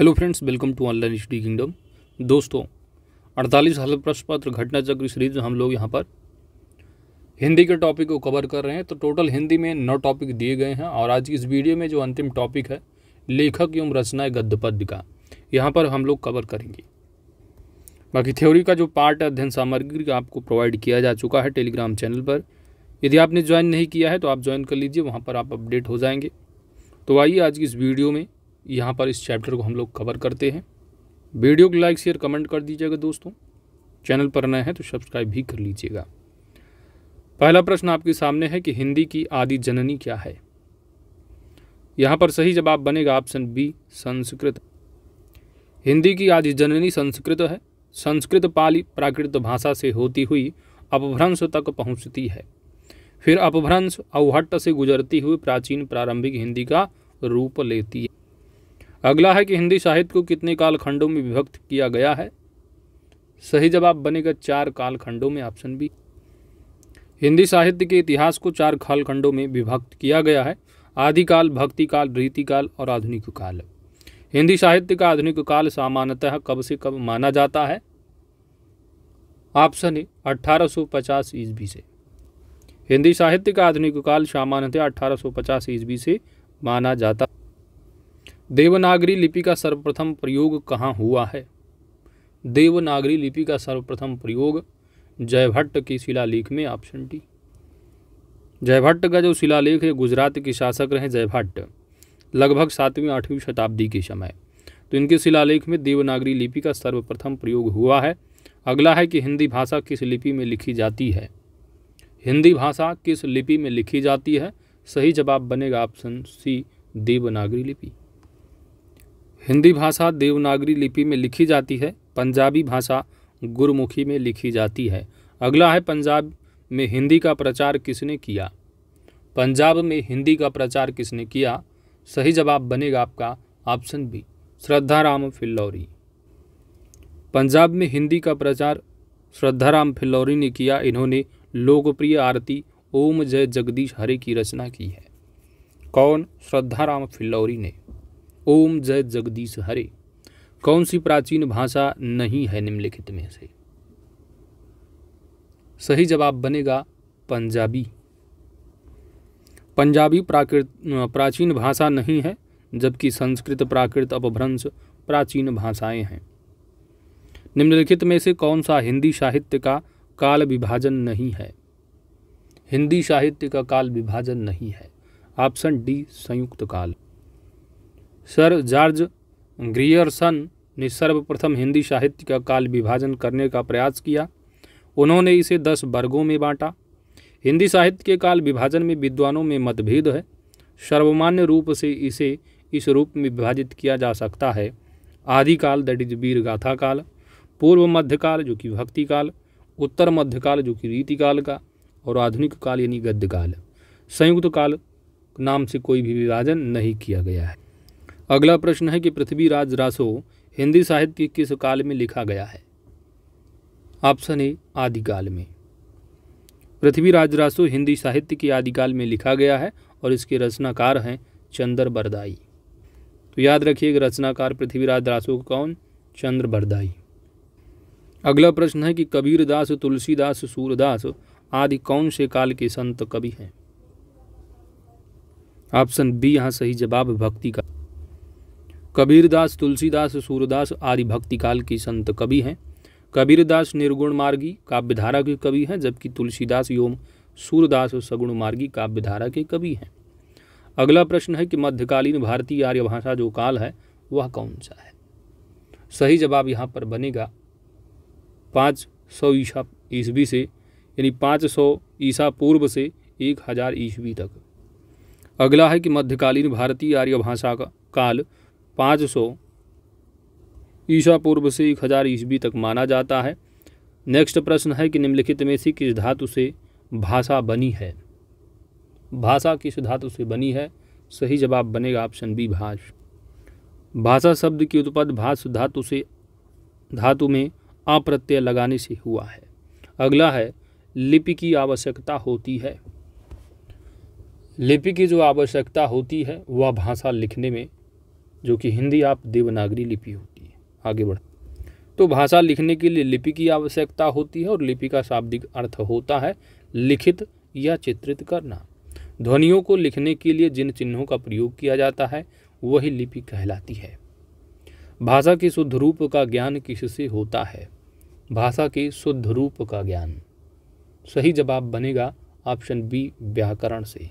hello friends welcome to online study kingdom दोस्तों अड़तालीस हल प्रश्न पत्र घटना चक्र सीरीज हम लोग यहाँ पर हिंदी के टॉपिक को कवर कर रहे हैं तो टोटल हिंदी में नौ टॉपिक दिए गए हैं और आज की इस वीडियो में जो अंतिम टॉपिक है लेखक एवं रचना गद्य पद्य का यहाँ पर हम लोग कवर करेंगे बाकी थ्योरी का जो पार्ट अध्ययन सामग्री का आपको प्रोवाइड किया जा चुका है टेलीग्राम चैनल पर यदि आपने ज्वाइन नहीं किया है तो आप ज्वाइन कर लीजिए वहाँ पर आप अपडेट हो जाएंगे तो आइए आज की इस वीडियो में यहाँ पर इस चैप्टर को हम लोग कवर करते हैं वीडियो को लाइक शेयर कमेंट कर दीजिएगा दोस्तों चैनल पर नए हैं तो सब्सक्राइब भी कर लीजिएगा पहला प्रश्न आपके सामने है कि हिंदी की आदि जननी क्या है यहाँ पर सही जवाब बनेगा ऑप्शन बी संस्कृत हिंदी की आदि जननी संस्कृत है संस्कृत पाली प्राकृत भाषा से होती हुई अपभ्रंश तक पहुँचती है फिर अपभ्रंश अवहट्ट से गुजरती हुई प्राचीन प्रारंभिक हिंदी का रूप लेती है अगला है कि हिंदी साहित्य को कितने कालखंडों में विभक्त किया गया है सही जवाब बनेगा चार कालखंडों में ऑप्शन बी हिंदी साहित्य के इतिहास को चार कालखंडों में विभक्त किया गया है आदिकाल भक्तिकाल रीतिकाल और आधुनिक काल हिंदी साहित्य का आधुनिक काल सामान्यतः कब से कब माना जाता है ऑप्शन ए 1850 ईस्वी से हिंदी साहित्य का आधुनिक काल सामान्यतः 1850 ईस्वी से माना जाता देवनागरी लिपि का सर्वप्रथम प्रयोग कहाँ हुआ है देवनागरी लिपि का सर्वप्रथम प्रयोग जयभट्ट की शिलालेख में ऑप्शन डी जयभट्ट का जो शिलालेख है गुजरात के शासक रहे जयभट्ट लगभग सातवीं आठवीं शताब्दी के समय तो इनके शिलालेख में देवनागरी लिपि का सर्वप्रथम प्रयोग हुआ है अगला है कि हिंदी भाषा किस लिपि में लिखी जाती है हिंदी भाषा किस लिपि में लिखी जाती है सही जवाब बनेगा ऑप्शन सी देवनागरी लिपि हिंदी भाषा देवनागरी लिपि में लिखी जाती है पंजाबी भाषा गुरमुखी में लिखी जाती है अगला है पंजाब में हिंदी का प्रचार किसने किया पंजाब में हिंदी का प्रचार किसने किया सही जवाब बनेगा आपका ऑप्शन बी श्रद्धा राम फिल्लौरी पंजाब में हिंदी का प्रचार श्रद्धाराम फिल्लौरी ने किया इन्होंने लोकप्रिय आरती ओम जय जगदीश हरे की रचना की है कौन श्रद्धाराम फिल्लौरी ने ओम जय जगदीश हरे कौन सी प्राचीन भाषा नहीं है निम्नलिखित में से सही जवाब बनेगा पंजाबी पंजाबी प्राकृत प्राचीन भाषा नहीं है जबकि संस्कृत प्राकृत अपभ्रंश प्राचीन भाषाएं हैं निम्नलिखित में से कौन सा हिंदी साहित्य का काल विभाजन नहीं है हिंदी साहित्य का काल विभाजन नहीं है ऑप्शन डी संयुक्त काल सर जॉर्ज ग्रियर्सन ने सर्वप्रथम हिंदी साहित्य का काल विभाजन करने का प्रयास किया उन्होंने इसे दस वर्गों में बांटा हिंदी साहित्य के काल विभाजन में विद्वानों में मतभेद है सर्वमान्य रूप से इसे इस रूप में विभाजित किया जा सकता है आदिकाल दैट इज वीर गाथा काल पूर्व मध्यकाल जो कि भक्ति काल उत्तर मध्यकाल जो कि रीति काल का और आधुनिक काल यानी गद्य काल संयुक्त काल नाम से कोई भी विभाजन नहीं किया गया है अगला प्रश्न है कि पृथ्वीराज रासो हिंदी साहित्य के किस काल में लिखा गया है ऑप्शन ए आदिकाल में पृथ्वीराज रासो हिंदी साहित्य के आदिकाल में लिखा गया है और इसके रचनाकार हैं चंद्र बरदाई तो याद रखिए रचनाकार पृथ्वीराज रासो कौन चंद्र बरदाई अगला प्रश्न है कि कबीरदास तुलसीदास सूरदास आदि कौन से काल के संत कवि हैं ऑप्शन बी यहाँ सही जवाब भक्ति का कबीरदास तुलसीदास सूरदास आदि भक्ति काल के संत कवि हैं कबीरदास निर्गुण मार्गी काव्यधारा के कवि हैं जबकि तुलसीदास योम सूरदास सगुण मार्गी काव्यधारा के कवि हैं अगला प्रश्न है कि मध्यकालीन भारतीय आर्य भाषा जो काल है वह कौन सा है सही जवाब यहाँ पर बनेगा पाँच सौ ईसा ईस्वी से यानी पाँच सौ ईसा पूर्व से एक हजार ईस्वी तक अगला है कि मध्यकालीन भारतीय आर्य भाषा का काल पाँच सौ ईसा पूर्व से एक हज़ार ईस्वी तक माना जाता है नेक्स्ट प्रश्न है कि निम्नलिखित में से किस धातु से भाषा बनी है भाषा किस धातु से बनी है सही जवाब बनेगा ऑप्शन बी भाष भाषा शब्द की उत्पत्ति भाष धातु से धातु में अप्रत्यय लगाने से हुआ है अगला है लिपि की आवश्यकता होती है लिपि की जो आवश्यकता होती है वह भाषा लिखने में जो कि हिंदी आप देवनागरी लिपि होती है आगे बढ़ तो भाषा लिखने के लिए लिपि की आवश्यकता होती है और लिपि का शाब्दिक अर्थ होता है लिखित या चित्रित करना ध्वनियों को लिखने के लिए जिन चिन्हों का प्रयोग किया जाता है वही लिपि कहलाती है भाषा के शुद्ध रूप का ज्ञान किससे होता है भाषा के शुद्ध रूप का ज्ञान सही जवाब बनेगा ऑप्शन बी व्याकरण से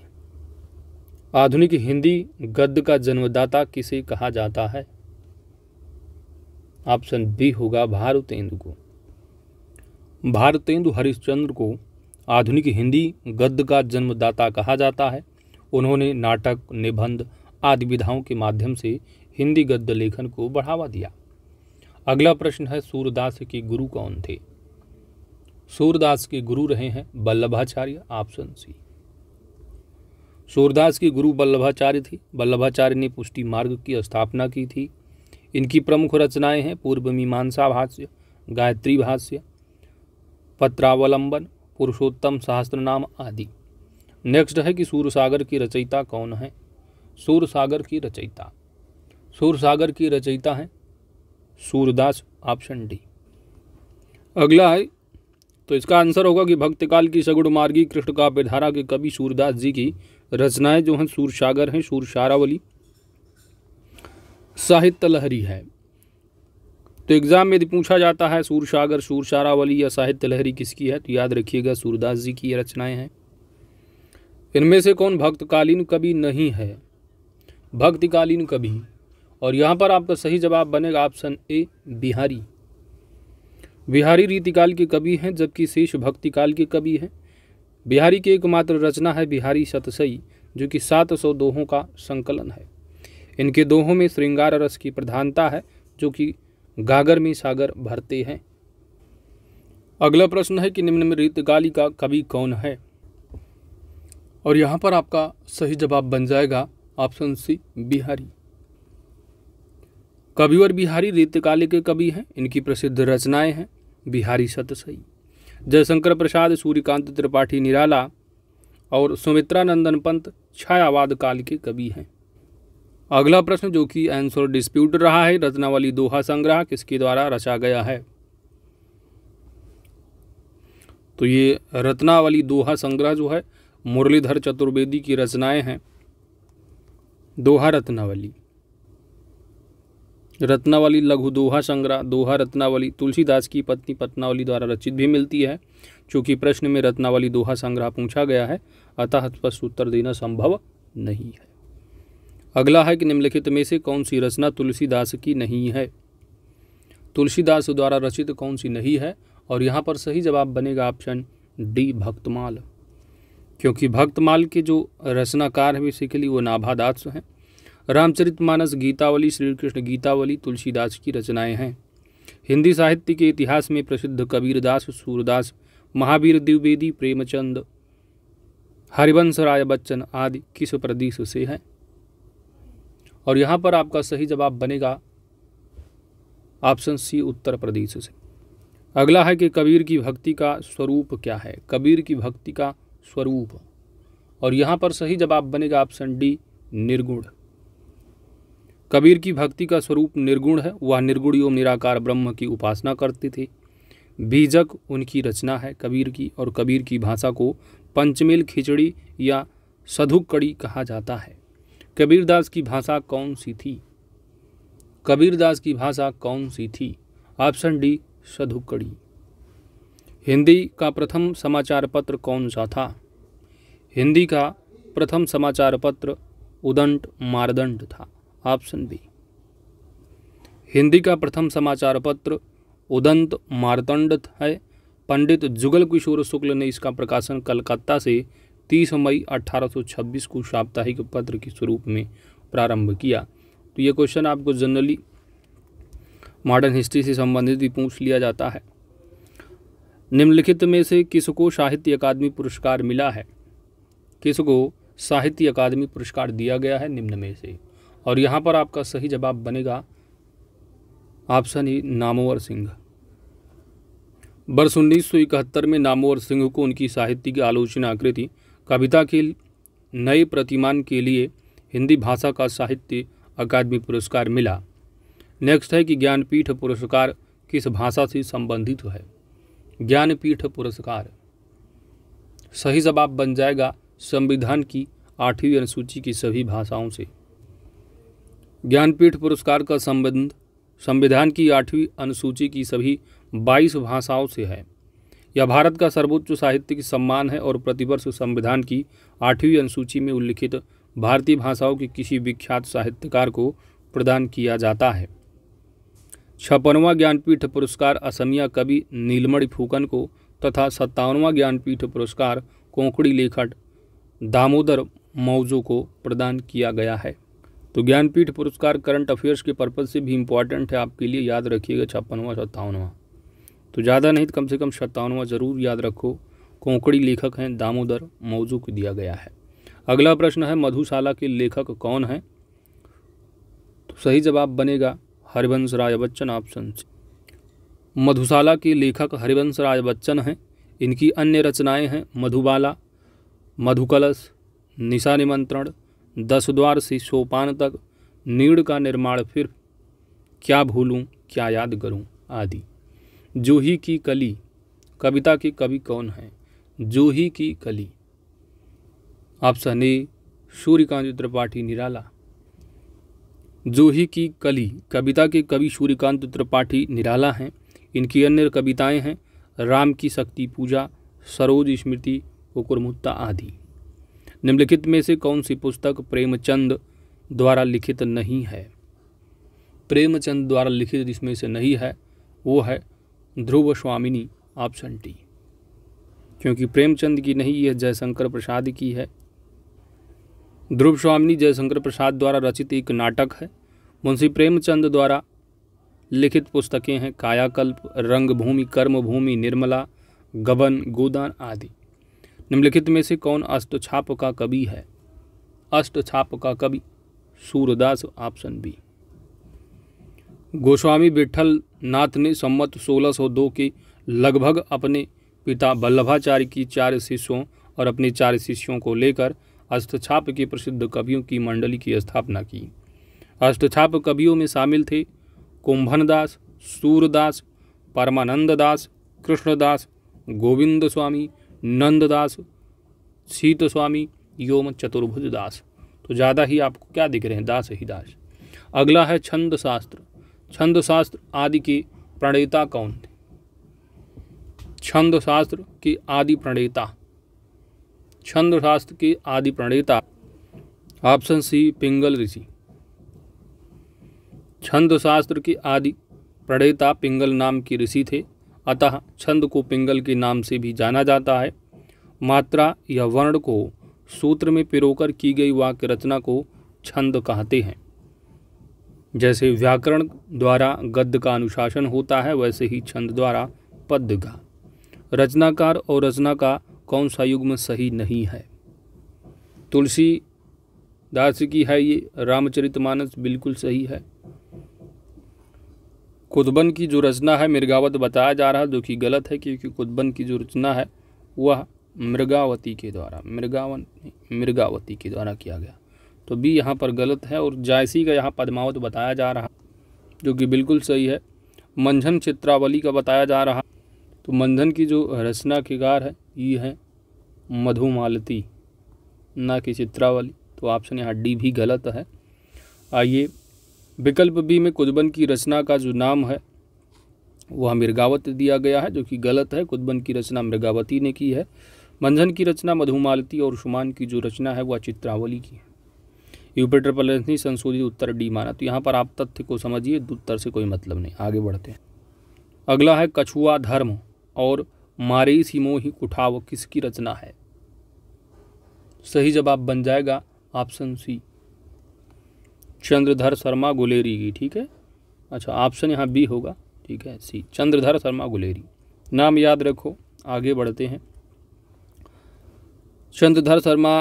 आधुनिक हिंदी गद्य का जन्मदाता किसे कहा जाता है ऑप्शन बी होगा भारतेंदु को भारतेंदु हरिश्चंद्र को आधुनिक हिंदी गद्य का जन्मदाता कहा जाता है उन्होंने नाटक निबंध आदि विधाओं के माध्यम से हिंदी गद्य लेखन को बढ़ावा दिया अगला प्रश्न है सूरदास के गुरु कौन थे सूरदास के गुरु रहे हैं वल्लभाचार्य ऑप्शन सी सूरदास की गुरु वल्लभाचार्य थी वल्लभाचार्य ने पुष्टि मार्ग की स्थापना की थी इनकी प्रमुख रचनाएं हैं पूर्व मीमांसा भाष्य गायत्री भाष्य पत्रावलंबन पुरुषोत्तम शास्त्र नाम आदि नेक्स्ट है कि सूर्य सागर की रचयिता कौन है सूर्य सागर की रचयिता सूर्य सागर की रचयिता है सूरदास ऑप्शन डी अगला है तो इसका आंसर होगा कि भक्तकाल की सगुण मार्गी कृष्ण का पिधारा के कवि सूरदास जी की रचनाएं जो हैं सूर सागर हैं सूर शारावली साहित्य लहरी है तो एग्ज़ाम में यदि पूछा जाता है सूर सागर सूर शारावली या साहित्य लहरी किसकी है तो याद रखिएगा सूरदास जी की ये रचनाएँ हैं इनमें से कौन भक्तकालीन कवि नहीं है भक्तकालीन कवि और यहाँ पर आपका सही जवाब बनेगा ऑप्शन ए बिहारी बिहारी रीतिकाल के कवि हैं जबकि शेष भक्तिकाल के कवि हैं बिहारी की एकमात्र रचना है बिहारी सतसई जो कि सात सौ दोहों का संकलन है इनके दोहों में श्रृंगार रस की प्रधानता है जो कि गागर में सागर भरते हैं अगला प्रश्न है कि निम्न में गाली का कवि कौन है और यहाँ पर आपका सही जवाब बन जाएगा ऑप्शन सी बिहारी कवि और बिहारी रीतकाली के कवि हैं इनकी प्रसिद्ध रचनाएं हैं बिहारी सतसई जयशंकर प्रसाद सूर्यकांत त्रिपाठी निराला और सुमित्रानंदन पंत छायावाद काल के कवि हैं अगला प्रश्न जो कि आंसर डिस्प्यूट रहा है रत्नावली दोहा संग्रह किसके द्वारा रचा गया है तो ये रत्नावली दोहा संग्रह जो है मुरलीधर चतुर्वेदी की रचनाएं हैं दोहा रत्नावली रत्नावली लघु दोहा संग्रह दोहा रत्नावली तुलसीदास की पत्नी पत्नावली द्वारा रचित भी मिलती है चूँकि प्रश्न में रत्नावली दोहा संग्रह पूछा गया है अतः स्पष्ट उत्तर देना संभव नहीं है अगला है कि निम्नलिखित में से कौन सी रचना तुलसीदास की नहीं है तुलसीदास द्वारा रचित कौन सी नहीं है और यहाँ पर सही जवाब बनेगा ऑप्शन डी भक्तमाल क्योंकि भक्तमाल के जो रचनाकार हैं बेसिकली वो नाभादास हैं रामचरितमानस गीतावली श्री कृष्ण गीतावली तुलसीदास की रचनाएं हैं हिंदी साहित्य के इतिहास में प्रसिद्ध कबीरदास सूरदास महावीर द्विवेदी प्रेमचंद हरिवंश राय बच्चन आदि किस प्रदेश से हैं और यहाँ पर आपका सही जवाब बनेगा ऑप्शन सी उत्तर प्रदेश से अगला है कि कबीर की भक्ति का स्वरूप क्या है कबीर की भक्ति का स्वरूप और यहाँ पर सही जवाब बनेगा ऑप्शन डी निर्गुण कबीर की भक्ति का स्वरूप निर्गुण है वह निर्गुण एवं निराकार ब्रह्म की उपासना करते थे बीजक उनकी रचना है कबीर की और कबीर की भाषा को पंचमेल खिचड़ी या सधुक कड़ी कहा जाता है कबीरदास की भाषा कौन सी थी कबीरदास की भाषा कौन सी थी ऑप्शन डी सधुकड़ी हिंदी का प्रथम समाचार पत्र कौन सा था हिंदी का प्रथम समाचार पत्र उदंट मारदंड था ऑप्शन बी हिंदी का प्रथम समाचार पत्र उदंत मारतंड है पंडित जुगल किशोर शुक्ल ने इसका प्रकाशन कलकत्ता से 30 मई 1826 को साप्ताहिक पत्र के स्वरूप में प्रारंभ किया तो ये क्वेश्चन आपको जनरली मॉडर्न हिस्ट्री से संबंधित भी पूछ लिया जाता है निम्नलिखित में से किसको साहित्य अकादमी पुरस्कार मिला है किसको साहित्य अकादमी पुरस्कार दिया गया है निम्न में से और यहाँ पर आपका सही जवाब बनेगा ऑप्शन ई नामोवर सिंह वर्ष उन्नीस सौ इकहत्तर में नामोवर सिंह को उनकी साहित्य की आलोचना कृति कविता के नए प्रतिमान के लिए हिंदी भाषा का साहित्य अकादमी पुरस्कार मिला नेक्स्ट है कि ज्ञानपीठ पुरस्कार किस भाषा से संबंधित है ज्ञानपीठ पुरस्कार सही जवाब बन जाएगा संविधान की आठवीं अनुसूची की सभी भाषाओं से ज्ञानपीठ पुरस्कार का संबंध संविधान की आठवीं अनुसूची की सभी 22 भाषाओं से है यह भारत का सर्वोच्च साहित्यिक सम्मान है और प्रतिवर्ष संविधान की आठवीं अनुसूची में उल्लिखित भारतीय भाषाओं के किसी विख्यात साहित्यकार को प्रदान किया जाता है छप्पनवा ज्ञानपीठ पुरस्कार असमिया कवि नीलमणि फूकन को तथा सत्तावनवा ज्ञानपीठ पुरस्कार कोंकड़ी लेखक दामोदर मौजो को प्रदान किया गया है तो ज्ञानपीठ पुरस्कार करंट अफेयर्स के पर्पज़ से भी इम्पॉर्टेंट है आपके लिए याद रखिएगा छप्पनवा सत्तावनवा तो ज़्यादा नहीं तो कम से कम सत्तावनवा ज़रूर याद रखो कोंकड़ी लेखक हैं दामोदर मौजूक दिया गया है अगला प्रश्न है मधुशाला के लेखक कौन हैं तो सही जवाब बनेगा हरिवंश राय बच्चन ऑप्शन मधुशाला के लेखक हरिवंश राय बच्चन हैं इनकी अन्य रचनाएं हैं मधुबाला मधुकलश निशा निमंत्रण दस द्वार से सोपान तक नीड़ का निर्माण फिर क्या भूलूं क्या याद करूं आदि जूही की कली कविता के कवि कौन है जूही की कली आप सने सूर्यकांत त्रिपाठी निराला जूही की कली कविता के कवि सूर्यकांत त्रिपाठी निराला हैं इनकी अन्य कविताएं हैं राम की शक्ति पूजा सरोज स्मृति कुकुरमुत्ता आदि निम्नलिखित में से कौन सी पुस्तक प्रेमचंद द्वारा लिखित नहीं है प्रेमचंद द्वारा लिखित जिसमें से नहीं है वो है ध्रुव स्वामिनी ऑप्शन टी क्योंकि प्रेमचंद की नहीं यह जयशंकर प्रसाद की है ध्रुव स्वामिनी जयशंकर प्रसाद द्वारा रचित एक नाटक है मुंशी प्रेमचंद द्वारा लिखित पुस्तकें हैं कायाकल्प रंगभूमि कर्मभूमि निर्मला गबन गोदान आदि निम्नलिखित में से कौन अष्टछाप का कवि है अष्टछाप का कवि सूरदास ऑप्शन बी गोस्वामी विठल नाथ ने सम्मत 1602 के लगभग अपने पिता वल्लभाचार्य की चार शिष्यों और अपने चार शिष्यों को लेकर अष्टछाप के प्रसिद्ध कवियों की मंडली की स्थापना की अष्टछाप कवियों में शामिल थे कुंभनदास सूरदास परमानंद दास कृष्णदास गोविंद स्वामी नंददास सीत स्वामी योम चतुर्भुज दास तो ज़्यादा ही आपको क्या दिख रहे हैं दास ही दास अगला है छंद शास्त्र छंद शास्त्र आदि के प्रणेता कौन थे छंद शास्त्र के आदि प्रणेता छंद शास्त्र के आदि प्रणेता ऑप्शन सी पिंगल ऋषि छंद शास्त्र के आदि प्रणेता पिंगल नाम के ऋषि थे अतः छंद को पिंगल के नाम से भी जाना जाता है मात्रा या वर्ण को सूत्र में पिरोकर की गई वाक्य रचना को छंद कहते हैं जैसे व्याकरण द्वारा गद्य का अनुशासन होता है वैसे ही छंद द्वारा पद्य का रचनाकार और रचना का कौन सा युग्म सही नहीं है तुलसी दास की है ये रामचरितमानस बिल्कुल सही है कुतबन की जो रचना है मृगावत बताया जा रहा है जो कि गलत है क्योंकि कुतबन की जो रचना है वह मृगावती के द्वारा मृगावन मृगावती के द्वारा किया गया तो बी यहाँ पर गलत है और जायसी का यहाँ पद्मावत बताया जा रहा जो कि बिल्कुल सही है मंझन चित्रावली का बताया जा रहा तो मंझन की जो रचना किगार है ये है मधुमालती ना कि चित्रावली तो ऑप्शन यहाँ डी भी गलत है आइए विकल्प बी में कुदबन की रचना का जो नाम है वह मृगावत दिया गया है जो कि गलत है कुदबन की रचना मृगावती ने की है मंझन की रचना मधुमालती और शुमान की जो रचना है वह चित्रावली की है यूपिटर पलनी संशोधित उत्तर डी माना तो यहाँ पर आप तथ्य को समझिए उत्तर से कोई मतलब नहीं आगे बढ़ते हैं अगला है कछुआ धर्म और मारे सीमो ही कुठाव किसकी रचना है सही जवाब बन जाएगा ऑप्शन सी चंद्रधर शर्मा गुलेरी की ठीक है अच्छा ऑप्शन यहाँ बी होगा ठीक है सी चंद्रधर शर्मा गुलेरी नाम याद रखो आगे बढ़ते हैं चंद्रधर शर्मा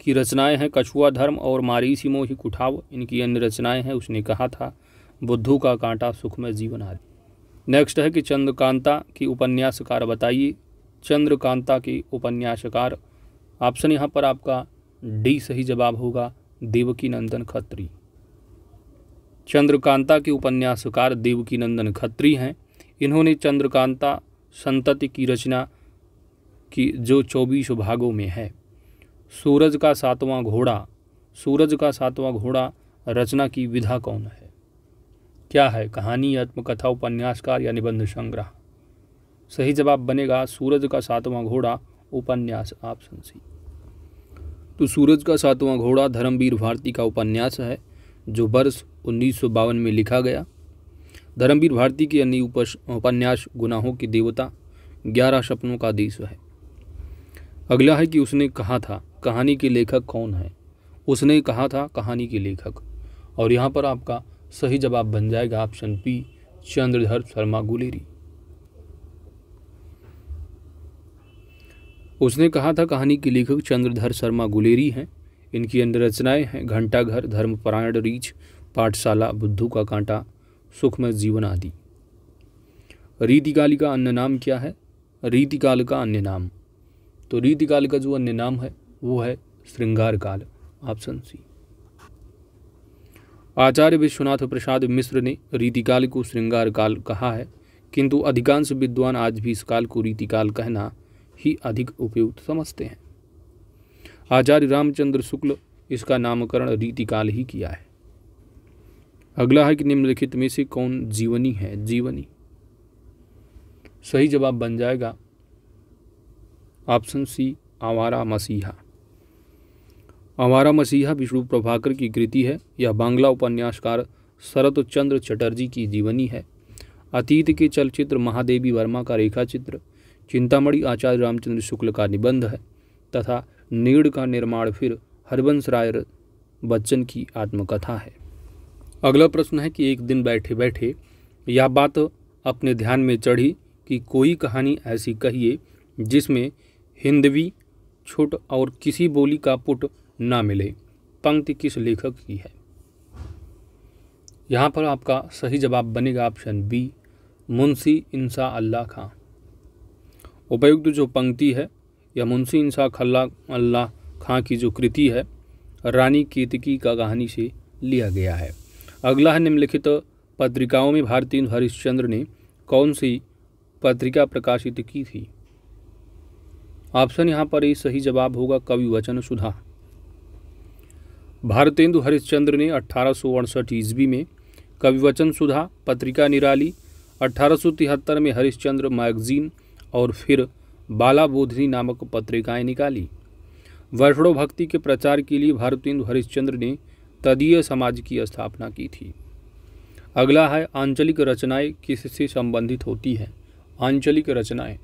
की रचनाएं हैं कछुआ धर्म और मारीसी ही कुठाव इनकी अन्य रचनाएं हैं उसने कहा था बुद्धू का कांटा सुख में जीवन आदि नेक्स्ट है कि चंद्रकांता की उपन्यासकार बताइए चंद्रकांता की उपन्यासकार ऑप्शन यहाँ पर आपका डी सही जवाब होगा देवकी नंदन खत्री चंद्रकांता के उपन्यासकार देवकी नंदन खत्री हैं इन्होंने चंद्रकांता संतति की रचना की जो चौबीस भागों में है सूरज का सातवां घोड़ा सूरज का सातवां घोड़ा रचना की विधा कौन है क्या है कहानी आत्मकथा उपन्यासकार या निबंध संग्रह सही जवाब बनेगा सूरज का सातवां घोड़ा उपन्यास सुन सी तो सूरज का सातवां घोड़ा धर्मवीर भारती का उपन्यास है जो वर्ष उन्नीस में लिखा गया धर्मवीर भारती के अन्य उपन्यास गुनाहों की देवता ग्यारह सपनों का देश है अगला है कि उसने कहा था कहानी के लेखक कौन है उसने कहा था कहानी के लेखक और यहाँ पर आपका सही जवाब बन जाएगा ऑप्शन पी चंद्रधर शर्मा गुलेरी उसने कहा था कहानी के लेखक चंद्रधर शर्मा गुलेरी हैं इनकी अंदर रचनाएं हैं घंटाघर धर्मपरायण रीच पाठशाला बुद्धू का कांटा सुखमय जीवन आदि रीतिकाल का अन्य नाम क्या है रीतिकाल का अन्य नाम तो रीतिकाल का जो अन्य नाम है वो है श्रृंगार काल ऑप्शन सी आचार्य विश्वनाथ प्रसाद मिश्र ने रीतिकाल को श्रृंगार काल कहा है किंतु अधिकांश विद्वान आज भी इस काल को रीतिकाल कहना ही अधिक उपयुक्त समझते हैं आचार्य रामचंद्र शुक्ल इसका नामकरण रीतिकाल ही किया है अगला है कि निम्नलिखित में से कौन जीवनी है जीवनी सही जवाब बन जाएगा ऑप्शन सी आवारा मसीहा आवारा मसीहा विष्णु प्रभाकर की कृति है यह बांग्ला उपन्यासकार शरत चंद्र चटर्जी की जीवनी है अतीत के चलचित्र महादेवी वर्मा का रेखा चित्र चिंतामणि आचार्य रामचंद्र शुक्ल का निबंध है तथा नीड़ का निर्माण फिर हरिवंश राय बच्चन की आत्मकथा है अगला प्रश्न है कि एक दिन बैठे बैठे यह बात अपने ध्यान में चढ़ी कि कोई कहानी ऐसी कहिए जिसमें हिंदवी छुट और किसी बोली का पुट ना मिले पंक्ति किस लेखक की है यहाँ पर आपका सही जवाब बनेगा ऑप्शन बी मुंशी इंसा अल्लाह खां उपयुक्त जो पंक्ति है यह मुंशी इंसा खल्ला अल्लाह खां की जो कृति है रानी केतकी का कहानी से लिया गया है अगला है निम्नलिखित पत्रिकाओं में भारतीय हरिश्चंद्र ने कौन सी पत्रिका प्रकाशित की थी ऑप्शन यहाँ पर ही सही जवाब होगा कवि वचन सुधा भारतेंदु हरिश्चंद्र ने अठारह ईस्वी में कविवचन सुधा पत्रिका निराली अठारह में हरिश्चंद्र मैगजीन और फिर बालाबोधनी नामक पत्रिकाएं निकाली वैष्णव भक्ति के प्रचार के लिए भारतेंदु हरिश्चंद्र ने तदीय समाज की स्थापना की थी अगला है आंचलिक रचनाएं किससे संबंधित होती है आंचलिक रचनाएं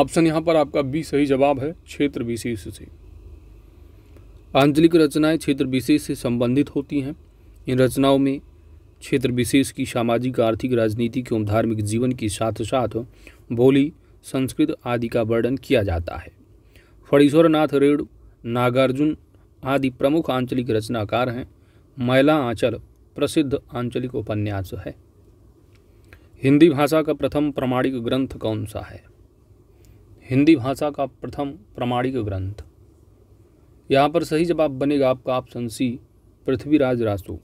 ऑप्शन यहाँ पर आपका बी सही जवाब है क्षेत्र विशेष से आंचलिक रचनाएं क्षेत्र विशेष से संबंधित होती हैं इन रचनाओं में क्षेत्र विशेष की सामाजिक आर्थिक राजनीतिक एवं धार्मिक जीवन के साथ साथ बोली संस्कृत आदि का वर्णन किया जाता है फणीश्वरनाथ रेणु नागार्जुन आदि प्रमुख आंचलिक रचनाकार हैं मैला आंचल प्रसिद्ध आंचलिक उपन्यास है हिंदी भाषा का प्रथम प्रमाणिक ग्रंथ कौन सा है हिंदी भाषा का प्रथम प्रमाणिक ग्रंथ यहाँ पर सही जवाब बनेगा आपका ऑप्शन सी पृथ्वीराज रासो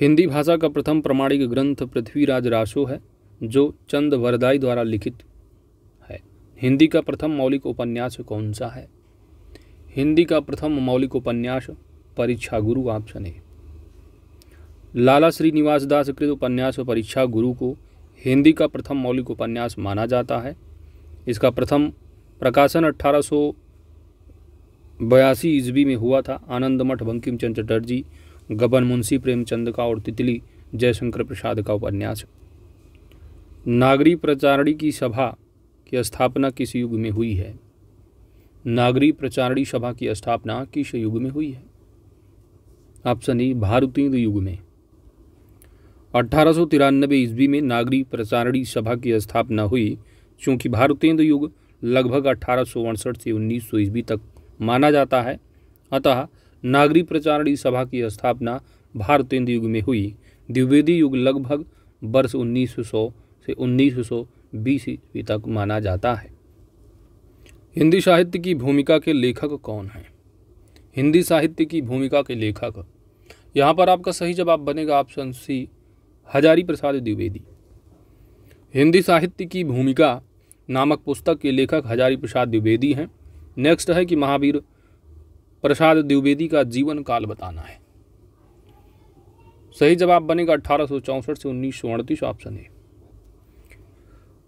हिंदी भाषा का प्रथम प्रमाणिक ग्रंथ पृथ्वीराज रासो है जो चंद वरदाई द्वारा लिखित है हिंदी का प्रथम मौलिक उपन्यास कौन सा है हिंदी का प्रथम मौलिक उपन्यास परीक्षा गुरु ऑप्शन है लाला श्रीनिवास दास कृत उपन्यास परीक्षा गुरु को हिंदी का प्रथम मौलिक उपन्यास माना जाता है इसका प्रथम प्रकाशन अट्ठारह सौ बयासी ईस्वी में हुआ था आनंदमठ बंकिम चंद्र चटर्जी गबन मुंशी प्रेमचंद का और तितली जयशंकर प्रसाद का उपन्यास नागरी प्रचारणी की सभा की स्थापना किस युग में हुई है नागरी प्रचारणी सभा की स्थापना किस युग में हुई है ऑप्शन ई भारतीय युग में अठारह सौ तिरानबे ईस्वी में नागरी प्रचारणी सभा की स्थापना हुई क्योंकि भारतेंद्र युग लगभग अठारह से उन्नीस सौ ईस्वी तक माना जाता है अतः नागरी प्रचारणी सभा की स्थापना भारतेंद्र युग में हुई द्विवेदी युग लगभग वर्ष उन्नीस सौ से उन्नीस सौ बीस ईस्वी तक माना जाता है हिंदी साहित्य की भूमिका के लेखक कौन हैं हिंदी साहित्य की भूमिका के लेखक यहाँ पर आपका सही जवाब बनेगा ऑप्शन सी हजारी प्रसाद द्विवेदी हिंदी साहित्य की भूमिका नामक पुस्तक के लेखक हजारी प्रसाद द्विवेदी हैं नेक्स्ट है कि महावीर प्रसाद द्विवेदी का जीवन काल बताना है सही जवाब बनेगा अठारह से उन्नीस ऑप्शन ए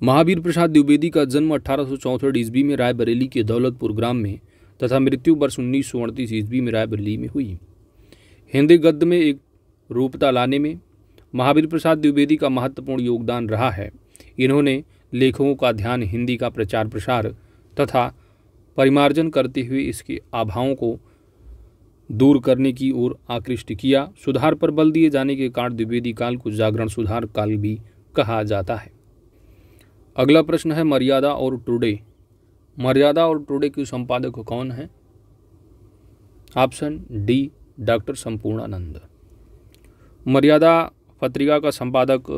महावीर प्रसाद द्विवेदी का जन्म अठारह सौ ईस्वी में रायबरेली के दौलतपुर ग्राम में तथा मृत्यु वर्ष उन्नीस सौ अड़तीस ईस्वी में रायबरेली में हुई हिंदी गद्य में एक रूपता लाने में महावीर प्रसाद द्विवेदी का महत्वपूर्ण योगदान रहा है इन्होंने लेखकों का ध्यान हिंदी का प्रचार प्रसार तथा परिमार्जन करते हुए इसके अभावों को दूर करने की ओर आकृष्ट किया सुधार पर बल दिए जाने के कारण द्विवेदी काल को जागरण सुधार काल भी कहा जाता है अगला प्रश्न है मर्यादा और टुडे मर्यादा और टुडे के संपादक कौन है ऑप्शन डी डॉक्टर संपूर्णानंद मर्यादा पत्रिका का संपादक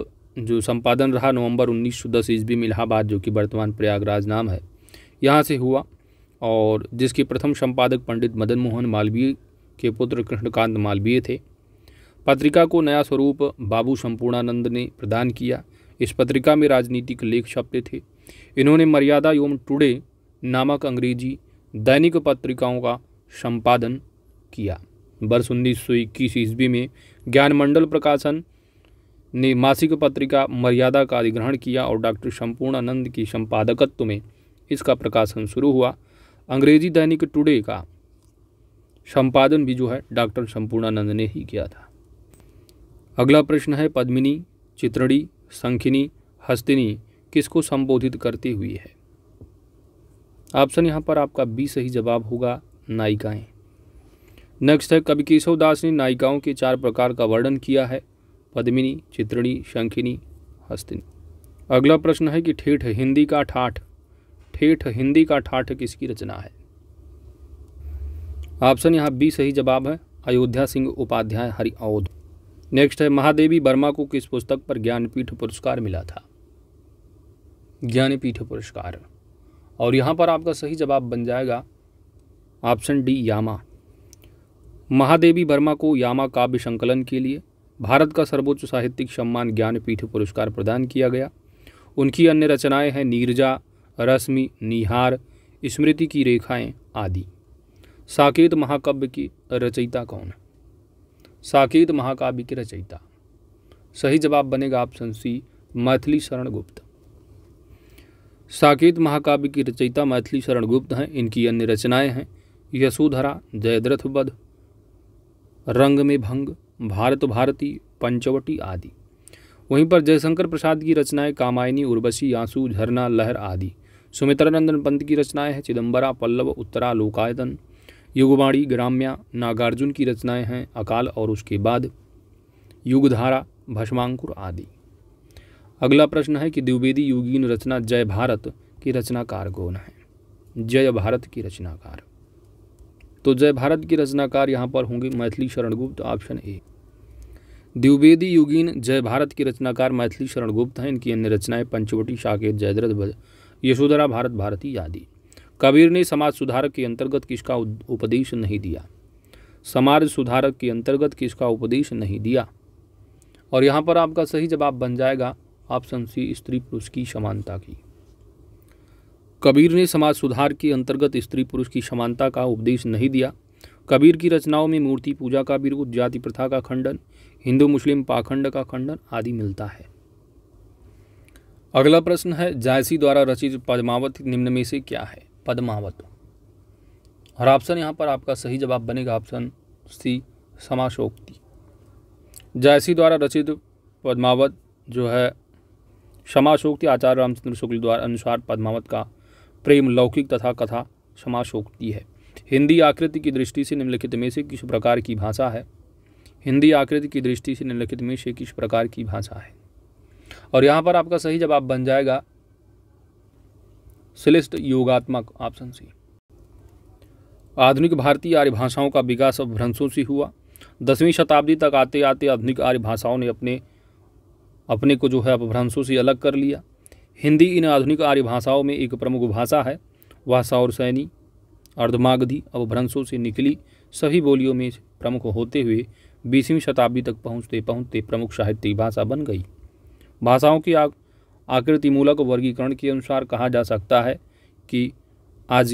जो संपादन रहा नवंबर 1910 ईस्वी में इलाहाबाद जो कि वर्तमान प्रयागराज नाम है यहाँ से हुआ और जिसके प्रथम संपादक पंडित मदन मोहन मालवीय के पुत्र कृष्णकांत मालवीय थे पत्रिका को नया स्वरूप बाबू संपूर्णानंद ने प्रदान किया इस पत्रिका में राजनीतिक लेख छपते थे इन्होंने मर्यादा एवं टुडे नामक अंग्रेजी दैनिक पत्रिकाओं का संपादन किया वर्ष उन्नीस सौ इक्कीस ईस्वी में ज्ञानमंडल प्रकाशन ने मासिक पत्रिका मर्यादा का अधिग्रहण किया और डॉक्टर संपूर्णानंद की संपादकत्व में इसका प्रकाशन शुरू हुआ अंग्रेजी दैनिक टुडे का संपादन भी जो है डॉक्टर संपूर्णानंद ने ही किया था अगला प्रश्न है पद्मिनी चित्रड़ी संखिनी हस्तिनी किसको संबोधित करती हुई है ऑप्शन यहाँ पर आपका बी सही जवाब होगा नायिकाएं नेक्स्ट है कवि केशव दास ने नायिकाओं के चार प्रकार का वर्णन किया है पद्मिनी चित्रणी शंखिनी हस्तिनी अगला प्रश्न है कि ठेठ हिंदी का ठाठ ठेठ हिंदी का ठाठ किसकी रचना है ऑप्शन यहाँ बी सही जवाब है अयोध्या सिंह उपाध्याय हरिऔध नेक्स्ट है महादेवी वर्मा को किस पुस्तक पर ज्ञानपीठ पुरस्कार मिला था ज्ञानपीठ पुरस्कार और यहाँ पर आपका सही जवाब बन जाएगा ऑप्शन डी यामा महादेवी वर्मा को यामा काव्य संकलन के लिए भारत का सर्वोच्च साहित्यिक सम्मान ज्ञानपीठ पुरस्कार प्रदान किया गया उनकी अन्य रचनाएं हैं नीरजा रश्मि निहार स्मृति की रेखाएं आदि साकेत महाकाव्य की रचयिता कौन है साकेत महाकाव्य के रचयिता सही जवाब बनेगा ऑप्शन सी मैथिली शरण गुप्त साकेत महाकाव्य की रचयिता मैथिली शरण गुप्त हैं इनकी अन्य रचनाएं हैं यशोधरा जयद्रथ वध रंग में भंग भारत भारती पंचवटी आदि वहीं पर जयशंकर प्रसाद की रचनाएं कामायनी उर्वशी आंसू झरना लहर आदि सुमित्रानंदन पंत की रचनाएं हैं चिदम्बरा पल्लव उत्तरा लोकायतन युगवाणी ग्राम्या नागार्जुन की रचनाएं हैं अकाल और उसके बाद युगधारा भस्मांकुर आदि अगला प्रश्न है कि द्विवेदी युगीन रचना जय भारत की रचनाकार कौन है जय भारत की रचनाकार तो जय भारत के रचनाकार यहाँ पर होंगे मैथिली शरणगुप्त ऑप्शन ए द्विवेदी युगीन जय भारत की रचनाकार मैथिली शरणगुप्त हैं इनकी अन्य रचनाएं पंचवटी शाकेत जयद्रथ यशोधरा भारत भारती आदि कबीर ने समाज सुधारक के अंतर्गत किसका उपदेश नहीं दिया समाज सुधारक के अंतर्गत किसका उपदेश नहीं दिया और यहाँ पर आपका सही जवाब बन जाएगा ऑप्शन सी स्त्री पुरुष की समानता की कबीर ने समाज सुधार के अंतर्गत स्त्री पुरुष की समानता का उपदेश नहीं दिया कबीर की रचनाओं में मूर्ति पूजा का विरोध जाति प्रथा का खंडन हिंदू मुस्लिम पाखंड का खंडन आदि मिलता है अगला प्रश्न है जायसी द्वारा रचित पद्मावत निम्न में से क्या है पद्मावत और ऑप्शन यहाँ पर आपका सही जवाब बनेगा ऑप्शन सी समाशोक्ति जायसी द्वारा रचित पद्मावत जो है क्षमाशोक्ति आचार्य रामचंद्र शुक्ल द्वारा अनुसार पद्मावत का प्रेम लौकिक तथा कथा क्षमाशोक्ति है हिंदी आकृति की दृष्टि से निम्नलिखित में से किस प्रकार की भाषा है हिंदी आकृति की दृष्टि से निम्नलिखित में से किस प्रकार की भाषा है और यहाँ पर आपका सही जवाब बन जाएगा श्लेष्ठ योगात्मक ऑप्शन सी आधुनिक भारतीय आर्य भाषाओं का विकास अब भ्रंशों से हुआ दसवीं शताब्दी तक आते आते आधुनिक आर्य भाषाओं ने अपने अपने को जो है अपभ्रंशों से अलग कर लिया हिंदी इन आधुनिक आर्य भाषाओं में एक प्रमुख भाषा है वह सौर सैनी अर्धमागधी अपभ्रंशों से निकली सभी बोलियों में प्रमुख होते हुए बीसवीं शताब्दी तक पहुँचते पहुँचते प्रमुख साहित्यिक भाषा बन गई भाषाओं की आकृति मूलक वर्गीकरण के अनुसार कहा जा सकता है कि आज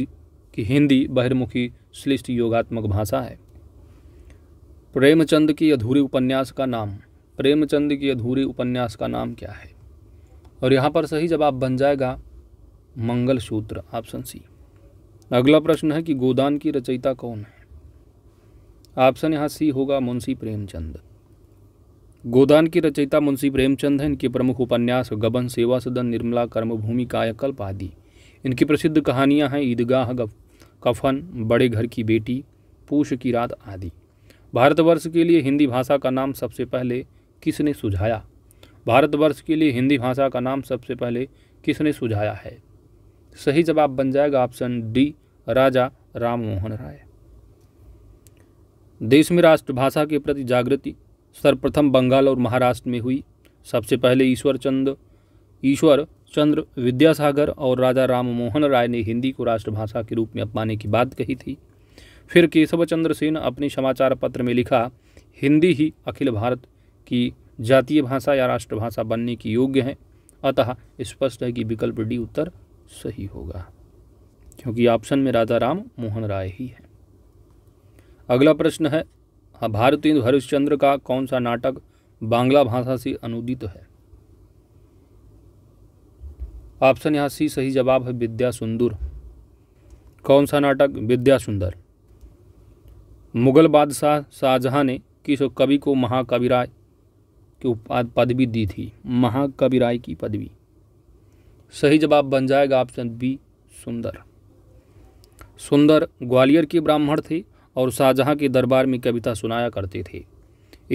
की हिंदी बहिर्मुखी श्लिष्ट योगात्मक भाषा है प्रेमचंद की अधूरी उपन्यास का नाम प्रेमचंद की अधूरी उपन्यास का नाम क्या है और यहाँ पर सही जवाब बन जाएगा मंगलसूत्र ऑप्शन सी अगला प्रश्न है कि गोदान की रचयिता कौन है ऑप्शन यहाँ सी होगा मुंशी प्रेमचंद गोदान की रचयिता मुंशी प्रेमचंद हैं इनके प्रमुख उपन्यास गबन सेवा सदन निर्मला कर्मभूमि कायकल्प आदि इनकी प्रसिद्ध कहानियां हैं ईदगाह कफन बड़े घर की बेटी पूछ की रात आदि भारतवर्ष के लिए हिंदी भाषा का नाम सबसे पहले किसने सुझाया भारतवर्ष के लिए हिंदी भाषा का नाम सबसे पहले किसने सुझाया है सही जवाब बन जाएगा ऑप्शन डी राजा राम मोहन राय देश में राष्ट्रभाषा के प्रति जागृति सर्वप्रथम बंगाल और महाराष्ट्र में हुई सबसे पहले ईश्वर चंद्र ईश्वर चंद्र विद्यासागर और राजा राम मोहन राय ने हिंदी को राष्ट्रभाषा के रूप में अपनाने की बात कही थी फिर केशव चंद्र सेन अपने समाचार पत्र में लिखा हिंदी ही अखिल भारत की जातीय भाषा या राष्ट्रभाषा बनने की योग्य है अतः स्पष्ट है कि विकल्प डी उत्तर सही होगा क्योंकि ऑप्शन में राजा राम मोहन राय ही है अगला प्रश्न है हाँ, भारती हरिश्चंद्र का कौन सा नाटक बांग्ला भाषा से अनुदित है ऑप्शन यहाँ सी सही जवाब है विद्या सुंदर कौन सा नाटक विद्या सुंदर मुगल बादशाह शाहजहाँ ने किस कवि को महाकविराय राय की पदवी दी थी महाकविराय की पदवी सही जवाब बन जाएगा ऑप्शन बी सुंदर सुंदर ग्वालियर के ब्राह्मण थे और शाहजहाँ के दरबार में कविता सुनाया करते थे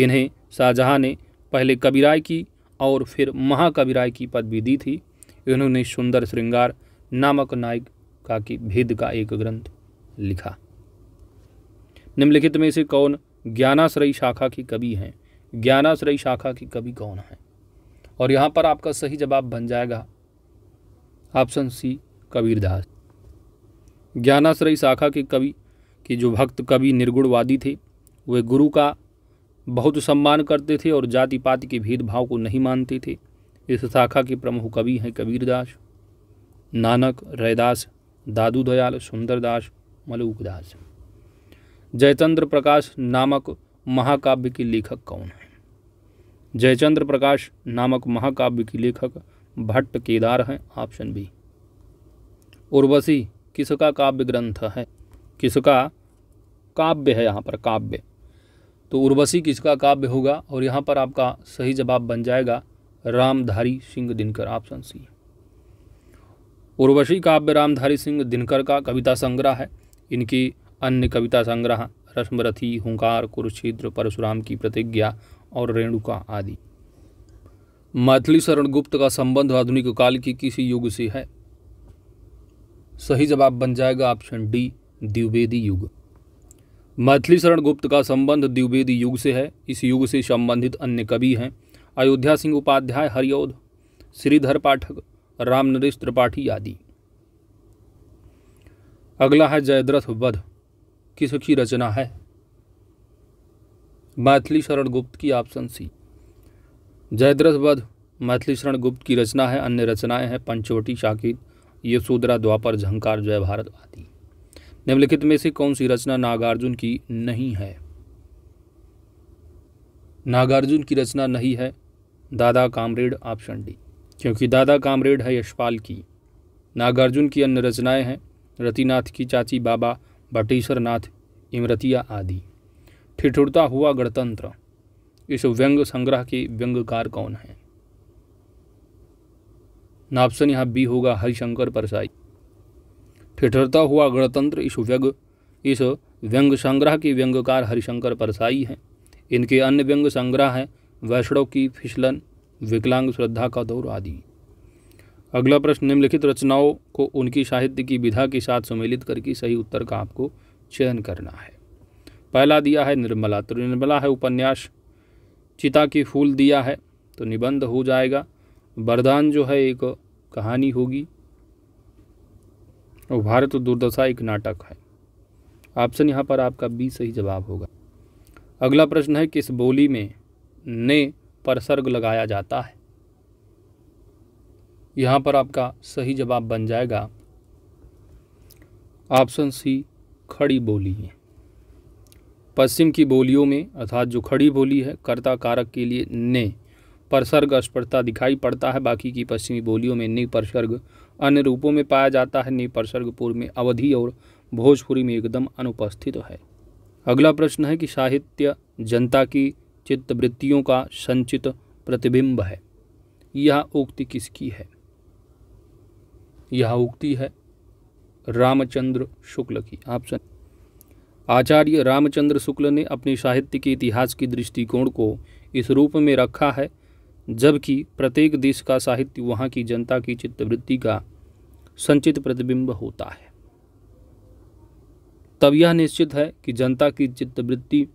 इन्हें शाहजहाँ ने पहले कबीराय की और फिर महाकबीराय की पदवी दी थी इन्होंने सुंदर श्रृंगार नामक नायक का की भेद का एक ग्रंथ लिखा निम्नलिखित में से कौन ज्ञानाश्रयी शाखा की कवि हैं ज्ञानाश्रयी शाखा की कवि कौन है और यहाँ पर आपका सही जवाब बन जाएगा ऑप्शन सी कबीरदास ज्ञानाश्रयी शाखा के कवि कि जो भक्त कवि निर्गुणवादी थे वे गुरु का बहुत सम्मान करते थे और जाति पाति के भेदभाव को नहीं मानते थे इस शाखा के प्रमुख कवि हैं कबीरदास नानक रैदास दादू दयाल सुंदरदास मलूकदास जयचंद्र प्रकाश नामक महाकाव्य के लेखक कौन हैं जयचंद्र प्रकाश नामक महाकाव्य के लेखक भट्ट केदार हैं ऑप्शन बी उर्वशी किसका काव्य ग्रंथ है किसका काव्य है यहाँ पर काव्य तो उर्वशी किसका काव्य होगा और यहाँ पर आपका सही जवाब बन जाएगा रामधारी सिंह दिनकर ऑप्शन सी उर्वशी काव्य रामधारी सिंह दिनकर का कविता संग्रह है इनकी अन्य कविता संग्रह रश्मरथी हुंकार कुरुक्षेत्र परशुराम की प्रतिज्ञा और रेणुका आदि मैथिली शरण गुप्त का संबंध आधुनिक काल की किसी युग से है सही जवाब बन जाएगा ऑप्शन डी द्विवेदी युग मैथिली शरण गुप्त का संबंध द्विवेदी युग से है इस युग से संबंधित अन्य कवि हैं अयोध्या सिंह उपाध्याय हरियोध श्रीधर पाठक राम नरेश त्रिपाठी आदि अगला है जयद्रथ वध किसकी रचना है मैथिली शरण गुप्त की ऑप्शन सी जयद्रथ वध मैथिली शरण गुप्त की रचना है अन्य रचनाएं हैं पंचवटी शाकित यशोदरा द्वापर झंकार जय भारत आदि निम्नलिखित में से कौन सी रचना नागार्जुन की नहीं है नागार्जुन की रचना नहीं है दादा कामरेड ऑप्शन डी क्योंकि दादा कामरेड है यशपाल की नागार्जुन की अन्य रचनाएं हैं रतिनाथ की चाची बाबा बटेश्वर नाथ इमरतिया आदि ठिठुरता हुआ गणतंत्र इस व्यंग संग्रह के व्यंगकार कौन हैं नापसन यहाँ बी होगा हरिशंकर परसाई ठिठरता हुआ गणतंत्र इस व्यंग इस व्यंग संग्रह की व्यंगकार हरिशंकर परसाई हैं इनके अन्य व्यंग संग्रह हैं वैष्णव की फिसलन विकलांग श्रद्धा का दौर आदि अगला प्रश्न निम्नलिखित रचनाओं को उनकी साहित्य की विधा के साथ सम्मिलित करके सही उत्तर का आपको चयन करना है पहला दिया है निर्मला तो निर्मला है उपन्यास चिता की फूल दिया है तो निबंध हो जाएगा वरदान जो है एक कहानी होगी और भारत तो दुर्दशा एक नाटक है ऑप्शन यहाँ पर आपका बी सही जवाब होगा अगला प्रश्न है किस बोली में ने परसर्ग लगाया जाता है यहाँ पर आपका सही जवाब बन जाएगा ऑप्शन सी खड़ी बोली है पश्चिम की बोलियों में अर्थात जो खड़ी बोली है कर्ता कारक के लिए ने परसर्ग सर्ग दिखाई पड़ता है बाकी की पश्चिमी बोलियों में ने परसर्ग अन्य रूपों में पाया जाता है निपसर्गपुर में अवधि और भोजपुरी में एकदम अनुपस्थित है अगला प्रश्न है कि साहित्य जनता की चित्तवृत्तियों का संचित प्रतिबिंब है यह उक्ति किसकी है यह उक्ति है रामचंद्र शुक्ल की ऑप्शन आचार्य रामचंद्र शुक्ल ने अपने साहित्य के इतिहास के दृष्टिकोण को इस रूप में रखा है जबकि प्रत्येक देश का साहित्य वहाँ की जनता की चित्तवृत्ति का संचित प्रतिबिंब होता है तब यह निश्चित है कि जनता की चित्तवृत्ति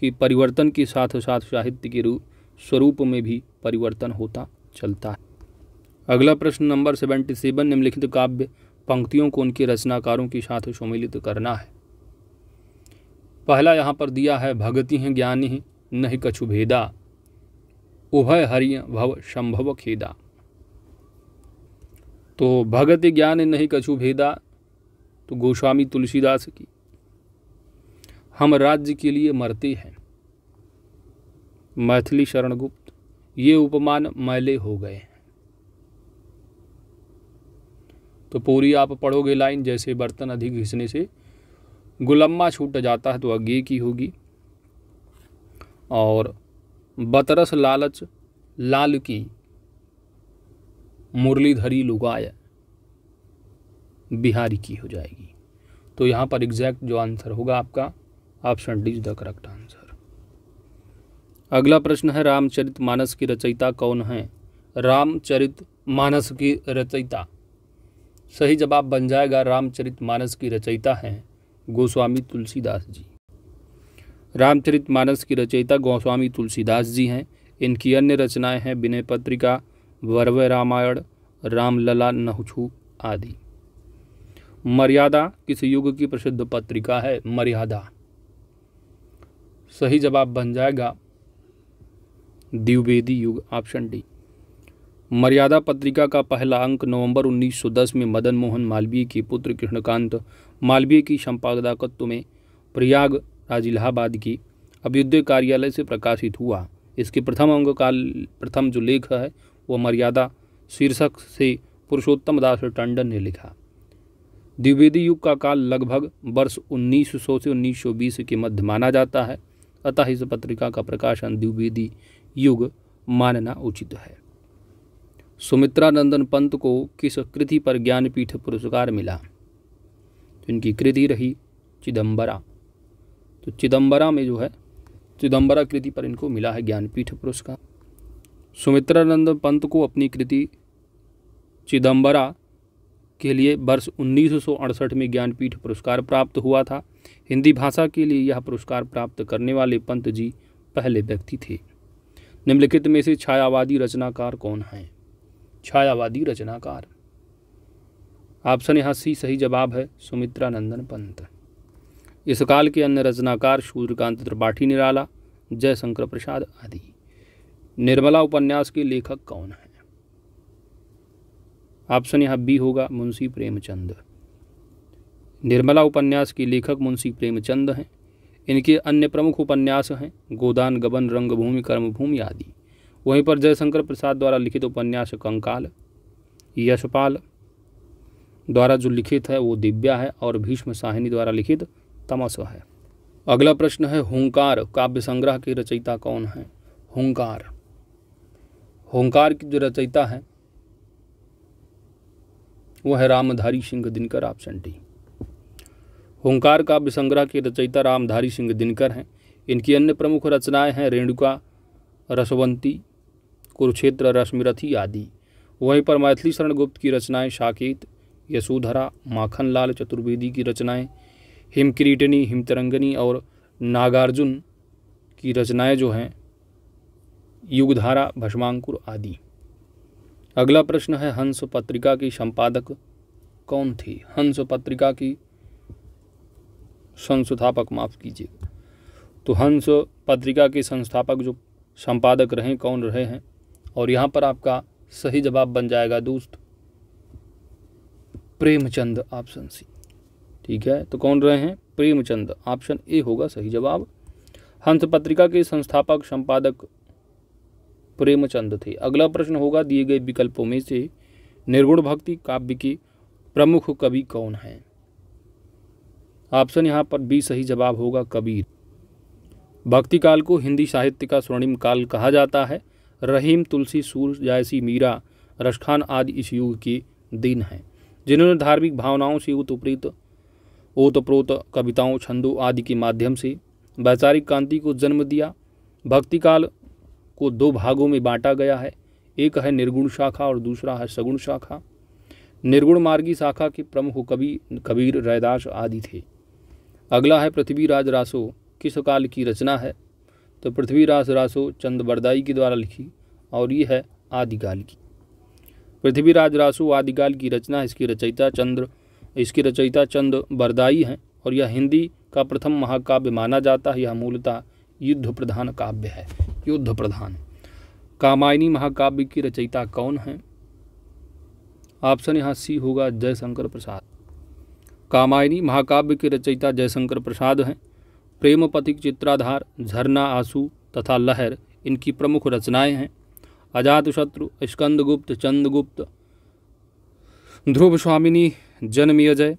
के परिवर्तन के साथ साथ साहित्य के रूप स्वरूप में भी परिवर्तन होता चलता है अगला प्रश्न नंबर सेवेंटी सेवन निम्नलिखित काव्य पंक्तियों को उनके रचनाकारों के साथ सम्मिलित करना है पहला यहाँ पर दिया है भगति हैं ज्ञानी हैं नहीं कछु भेदा उभय हरिय भव संभव खेदा तो भगत ज्ञान नहीं कछु भेदा तो गोस्वामी तुलसीदास की हम राज्य के लिए मरते हैं मैथिली शरणगुप्त ये उपमान मैले हो गए हैं तो पूरी आप पढ़ोगे लाइन जैसे बर्तन अधिक घिसने से गुलम्मा छूट जाता है तो अज्ञे की होगी और बतरस लालच लाल की मुरलीधरी लुगाय बिहारी की हो जाएगी तो यहाँ पर एग्जैक्ट जो आंसर होगा आपका option D is the correct answer अगला प्रश्न है रामचरित मानस की रचयिता कौन है रामचरित मानस की रचयिता सही जवाब बन जाएगा रामचरित मानस की रचयिता है गोस्वामी तुलसीदास जी रामचरित मानस की रचयिता गोस्वामी तुलसीदास जी हैं इनकी अन्य रचनाएं हैं विनय पत्रिका वर्व रामायण रामलला नहुछू आदि मर्यादा किस युग की प्रसिद्ध पत्रिका है मर्यादा सही जवाब बन जाएगा द्विवेदी युग ऑप्शन डी मर्यादा पत्रिका का पहला अंक नवंबर 1910 में मदन मोहन मालवीय के पुत्र कृष्णकांत मालवीय की संपादकत्व में प्रयाग आज इलाहाबाद की अभ्युदय कार्यालय से प्रकाशित हुआ इसके प्रथम अंग काल प्रथम जो लेख है वह मर्यादा शीर्षक से पुरुषोत्तम दास टंडन ने लिखा द्विवेदी युग का काल लगभग वर्ष 1900 से 1920 के मध्य माना जाता है अतः इस पत्रिका का प्रकाशन द्विवेदी युग मानना उचित है सुमित्रा नंदन पंत को किस कृति पर ज्ञानपीठ पुरस्कार मिला इनकी कृति रही चिदम्बरा तो चिदम्बरा में जो है चिदम्बरा कृति पर इनको मिला है ज्ञानपीठ पुरस्कार सुमित्रानंद पंत को अपनी कृति चिदम्बरा के लिए वर्ष उन्नीस में ज्ञानपीठ पुरस्कार प्राप्त हुआ था हिंदी भाषा के लिए यह पुरस्कार प्राप्त करने वाले पंत जी पहले व्यक्ति थे निम्नलिखित में से छायावादी रचनाकार कौन हैं छायावादी रचनाकार ऑप्शन यहाँ सी सही जवाब है सुमित्रानंदन पंत इस काल के अन्य रचनाकार सूर्यकांत त्रिपाठी निराला जयशंकर प्रसाद आदि निर्मला उपन्यास के लेखक कौन है ऑप्शन यहाँ बी होगा मुंशी प्रेमचंद निर्मला उपन्यास के लेखक मुंशी प्रेमचंद हैं इनके अन्य प्रमुख उपन्यास हैं गोदान गबन रंगभूमि कर्मभूमि आदि वहीं पर जयशंकर प्रसाद द्वारा लिखित उपन्यास कंकाल यशपाल द्वारा जो लिखित है वो दिव्या है और भीष्म साहिनी द्वारा लिखित तमसो है अगला प्रश्न है हुंकार काव्य संग्रह की रचयिता कौन है हुंकार हुंकार की जो रचयिता है वह है रामधारी सिंह दिनकर ऑप्शन डी हुंकार काव्य संग्रह की रचयिता रामधारी सिंह दिनकर हैं इनकी अन्य प्रमुख रचनाएं हैं रेणुका रसवंती कुरुक्षेत्र रश्मिरथी आदि वहीं पर मैथिली शरण गुप्त की रचनाएं साकेत यशोधरा माखनलाल चतुर्वेदी की रचनाएं हिमकिरीटनी हिमतरंगनी और नागार्जुन की रचनाएं जो हैं युगधारा भस्मांकुर आदि अगला प्रश्न है हंस पत्रिका की संपादक कौन थी हंस पत्रिका की संस्थापक माफ़ कीजिए तो हंस पत्रिका के संस्थापक जो संपादक रहे कौन रहे हैं और यहाँ पर आपका सही जवाब बन जाएगा दोस्त प्रेमचंद ऑप्शन सी ठीक है तो कौन रहे हैं प्रेमचंद ऑप्शन ए होगा सही जवाब हंस पत्रिका के संस्थापक संपादक प्रेमचंद थे अगला प्रश्न होगा दिए गए विकल्पों में से निर्गुण भक्ति काव्य के प्रमुख कवि कौन हैं ऑप्शन यहाँ पर बी सही जवाब होगा कबीर भक्ति काल को हिंदी साहित्य का स्वर्णिम काल कहा जाता है रहीम तुलसी सूर जायसी मीरा रशखान आदि इस युग के दिन हैं जिन्होंने धार्मिक भावनाओं से उत्प्रीत ओतप्रोत कविताओं छंदों आदि के माध्यम से वैचारिक क्रांति को जन्म दिया भक्ति काल को दो भागों में बांटा गया है एक है निर्गुण शाखा और दूसरा है सगुण शाखा निर्गुण मार्गी शाखा के प्रमुख कवि कबीर रैदास आदि थे अगला है पृथ्वीराज रासो किस काल की रचना है तो पृथ्वीराज रासो चंद बरदाई के द्वारा लिखी और ये है आदिकाल की पृथ्वीराज रासो आदिकाल की रचना इसकी रचयिता चंद्र इसकी रचयिता चंद बरदाई हैं और यह हिंदी का प्रथम महाकाव्य माना जाता है यह मूलतः युद्ध प्रधान काव्य है युद्ध प्रधान कामायनी महाकाव्य की रचयिता कौन है ऑप्शन यहाँ सी होगा जयशंकर प्रसाद कामायनी महाकाव्य की रचयिता जयशंकर प्रसाद हैं प्रेम पथिक चित्राधार झरना आंसू तथा लहर इनकी प्रमुख रचनाएं हैं अजातशत्रु स्कंदगुप्त चंद्रगुप्त ध्रुव स्वामिनी जन्मीय जय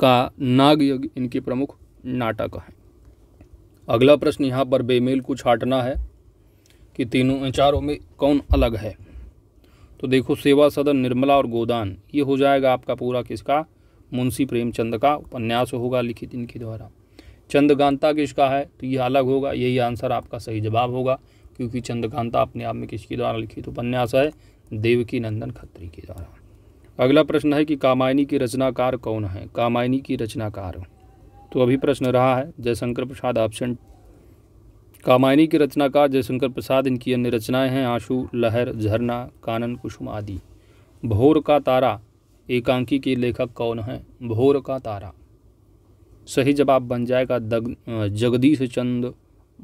का नाग यज्ञ इनकी प्रमुख नाटक हैं अगला प्रश्न यहाँ पर बेमेल को छाटना है कि तीनों चारों में कौन अलग है तो देखो सेवा सदन निर्मला और गोदान ये हो जाएगा आपका पूरा किसका मुंशी प्रेमचंद का उपन्यास होगा लिखित इनके द्वारा चंद्रकांता किसका है तो ये अलग होगा यही आंसर आपका सही जवाब होगा क्योंकि चंद्रकांता अपने आप में किसके द्वारा लिखित उपन्यास है देवकी नंदन खत्री के द्वारा अगला प्रश्न है कि कामायनी की रचनाकार कौन है कामायनी की रचनाकार तो अभी प्रश्न रहा है जयशंकर प्रसाद ऑप्शन कामायनी के रचनाकार जयशंकर प्रसाद इनकी अन्य रचनाएं हैं आंसू लहर झरना कानन कुसुम आदि भोर का तारा एकांकी के लेखक कौन है भोर का तारा सही जवाब बन जाएगा जगदीश चंद्र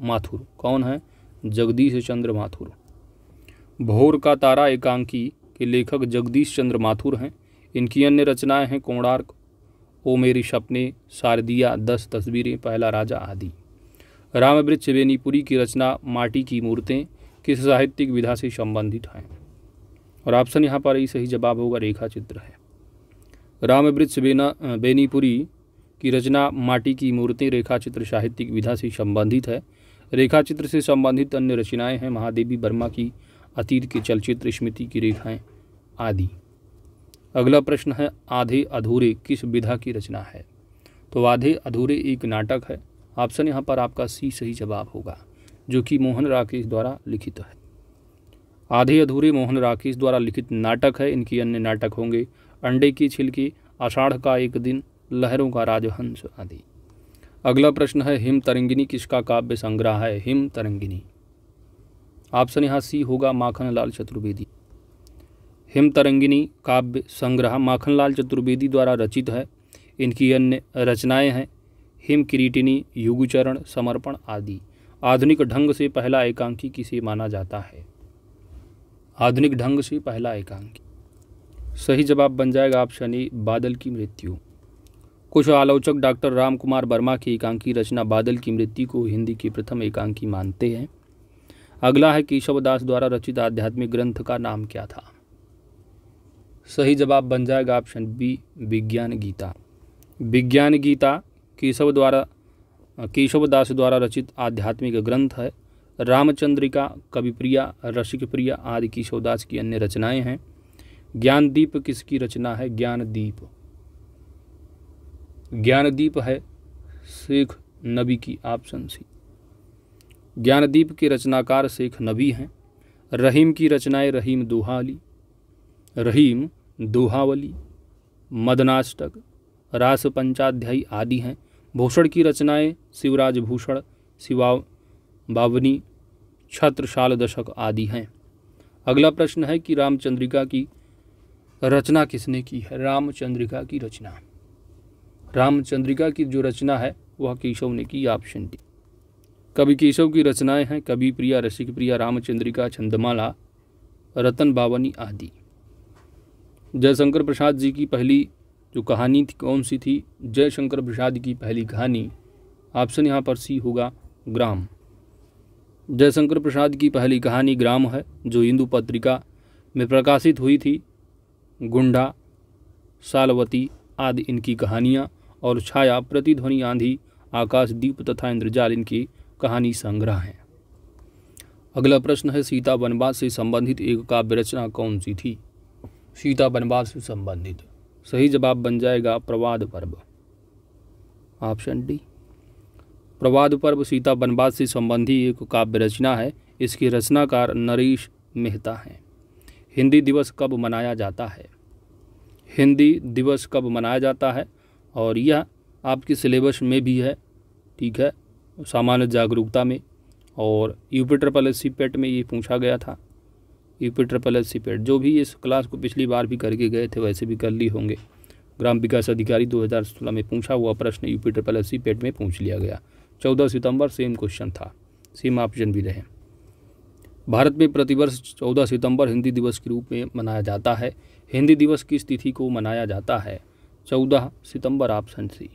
माथुर कौन है जगदीश चंद्र माथुर भोर का तारा एकांकी के लेखक जगदीश चंद्र माथुर हैं इनकी अन्य रचनाएं हैं कोणार्क ओ मेरी सपने शारदिया दस तस्वीरें पहला राजा आदि रामवृक्ष बेनीपुरी की रचना माटी की मूर्तें किस साहित्यिक विधा से संबंधित हैं और ऑप्शन यहाँ पर ही सही जवाब होगा रेखा चित्र है रामवृक्ष बेना बेनीपुरी की रचना माटी की मूर्तें रेखाचित्र साहित्यिक विधा से संबंधित है रेखाचित्र से संबंधित अन्य रचनाएं हैं महादेवी वर्मा की अतीत के चलचित्र स्मृति की रेखाएं आदि अगला प्रश्न है आधे अधूरे किस विधा की रचना है तो आधे अधूरे एक नाटक है ऑप्शन यहाँ पर आपका सी सही जवाब होगा जो कि मोहन राकेश द्वारा लिखित है आधे अधूरे मोहन राकेश द्वारा लिखित नाटक है इनके अन्य नाटक होंगे अंडे की छिलकी आषाढ़ का एक दिन लहरों का राजहंस आदि अगला प्रश्न है हिम तरंगिनी किसका काव्य संग्रह है हिम तरंगिनी ऑप्शन यहाँ सी होगा माखन लाल चतुर्वेदी हिम तरंगिनी काव्य संग्रह माखनलाल चतुर्वेदी द्वारा रचित है इनकी अन्य रचनाएं हैं हिम किरीटिनी युगुचरण समर्पण आदि आधुनिक ढंग से पहला एकांकी किसे माना जाता है आधुनिक ढंग से पहला एकांकी सही जवाब बन जाएगा ऑप्शन ए बादल की मृत्यु कुछ आलोचक डॉक्टर राम कुमार वर्मा की एकांकी रचना बादल की मृत्यु को हिंदी की प्रथम एकांकी मानते हैं अगला है केशवदास द्वारा रचित आध्यात्मिक ग्रंथ का नाम क्या था सही जवाब बन जाएगा ऑप्शन बी विज्ञान गीता विज्ञान गीता केशव द्वारा केशवदास द्वारा रचित आध्यात्मिक ग्रंथ है रामचंद्रिका कविप्रिया रसिकप्रिया आदि केशवदास की अन्य रचनाएं हैं ज्ञानदीप किसकी रचना है ज्ञानदीप ज्ञानदीप है शेख नबी की ऑप्शन सी ज्ञानदीप के रचनाकार शेख नबी हैं रहीम की रचनाएं रहीम दोहाली रहीम दोहावली मदनाष्टक रास पंचाध्यायी आदि हैं भूषण की रचनाएं शिवराज भूषण शिवा बावनी छत्रशाल दशक आदि हैं अगला प्रश्न है कि रामचंद्रिका की रचना किसने की है रामचंद्रिका की रचना रामचंद्रिका की जो रचना है वह केशव ने की ऑप्शन डी कवि केशव की रचनाएं हैं कवि प्रिया रसिक प्रिया रामचंद्रिका छंदमाला रतन बावनी आदि जयशंकर प्रसाद जी की पहली जो कहानी थी कौन सी थी जयशंकर प्रसाद की पहली कहानी ऑप्शन यहाँ पर सी होगा ग्राम जयशंकर प्रसाद की पहली कहानी ग्राम है जो हिंदू पत्रिका में प्रकाशित हुई थी गुंडा सालवती आदि इनकी कहानियाँ और छाया प्रतिध्वनि आंधी आकाशदीप तथा इंद्रजाल इनकी कहानी संग्रह हैं अगला प्रश्न है सीता वनवास से संबंधित एक काव्य रचना कौन सी थी सीता वनवास से संबंधित सही जवाब बन जाएगा प्रवाद पर्व ऑप्शन डी प्रवाद पर्व सीता वनवास से संबंधी एक काव्य रचना है इसकी रचनाकार नरेश मेहता हैं हिंदी दिवस कब मनाया जाता है हिंदी दिवस कब मनाया जाता है और यह आपके सिलेबस में भी है ठीक है सामान्य जागरूकता में और UP triple S C PET में ये पूछा गया था UP triple S C PET जो भी इस क्लास को पिछली बार भी करके गए थे वैसे भी कर लिए होंगे ग्राम विकास अधिकारी 2016 में पूछा हुआ प्रश्न UP triple S C PET में पूछ लिया गया 14 सितंबर सेम क्वेश्चन था सेम ऑप्शन भी रहे भारत में प्रतिवर्ष 14 सितंबर हिंदी दिवस के रूप में मनाया जाता है हिंदी दिवस किस तिथि को मनाया जाता है चौदह सितंबर ऑप्शन सी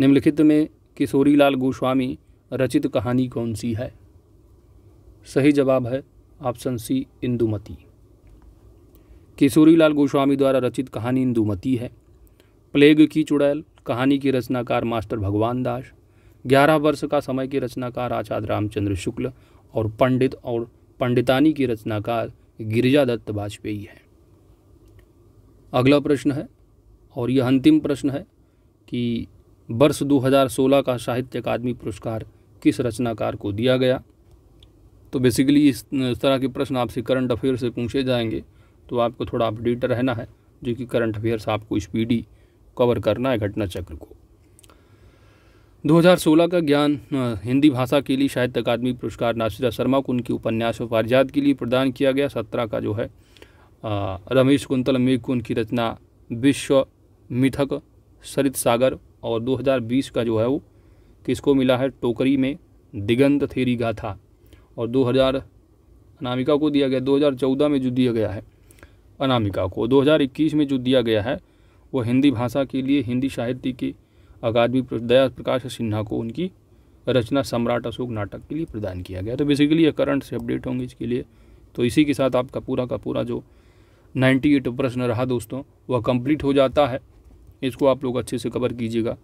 निम्नलिखित में किशोरीलाल गोस्वामी रचित कहानी कौन सी है सही जवाब है ऑप्शन सी इंदुमती किशोरीलाल गोस्वामी द्वारा रचित कहानी इंदुमती है प्लेग की चुड़ैल कहानी के रचनाकार मास्टर भगवान दास ग्यारह वर्ष का समय के रचनाकार आचार्य रामचंद्र शुक्ल और पंडित और पंडितानी के रचनाकार गिरिजा दत्त वाजपेयी हैं अगला प्रश्न है और यह अंतिम प्रश्न है कि वर्ष 2016 का साहित्य अकादमी पुरस्कार किस रचनाकार को दिया गया तो बेसिकली इस तरह के प्रश्न आपसे करंट अफेयर से पूछे जाएंगे तो आपको थोड़ा अपडेट रहना है जो कि करंट अफेयर्स आपको स्पीडी कवर करना है घटना चक्र को 2016 का ज्ञान हिंदी भाषा के लिए साहित्य अकादमी पुरस्कार नासिरा शर्मा को उनके उपन्यास और पारिजात के लिए प्रदान किया गया सत्रह का जो है रमेश कुंतल मेघ को उनकी रचना विश्व मिथक सरित सागर और 2020 का जो है वो किसको मिला है टोकरी में दिगंत थेरी गाथा और 2000 अनामिका को दिया गया 2014 में जो दिया गया है अनामिका को 2021 में जो दिया गया है वो हिंदी भाषा के लिए हिंदी साहित्य के अकादमी दया प्रकाश सिन्हा को उनकी रचना सम्राट अशोक नाटक के लिए प्रदान किया गया तो बेसिकली ये करंट से अपडेट होंगे इसके लिए तो इसी के साथ आपका पूरा का पूरा जो 98 प्रश्न रहा दोस्तों वह कंप्लीट हो जाता है इसको आप लोग अच्छे से कवर कीजिएगा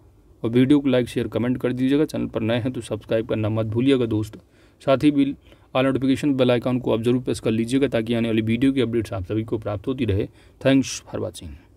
और वीडियो को लाइक शेयर कमेंट कर दीजिएगा चैनल पर नए हैं तो सब्सक्राइब करना मत भूलिएगा दोस्त साथ ही bell all notification bell icon को आप जरूर प्रेस कर लीजिएगा ताकि आने वाली वीडियो की अपडेट्स आप सभी को प्राप्त होती रहे थैंक्स फॉर वॉचिंग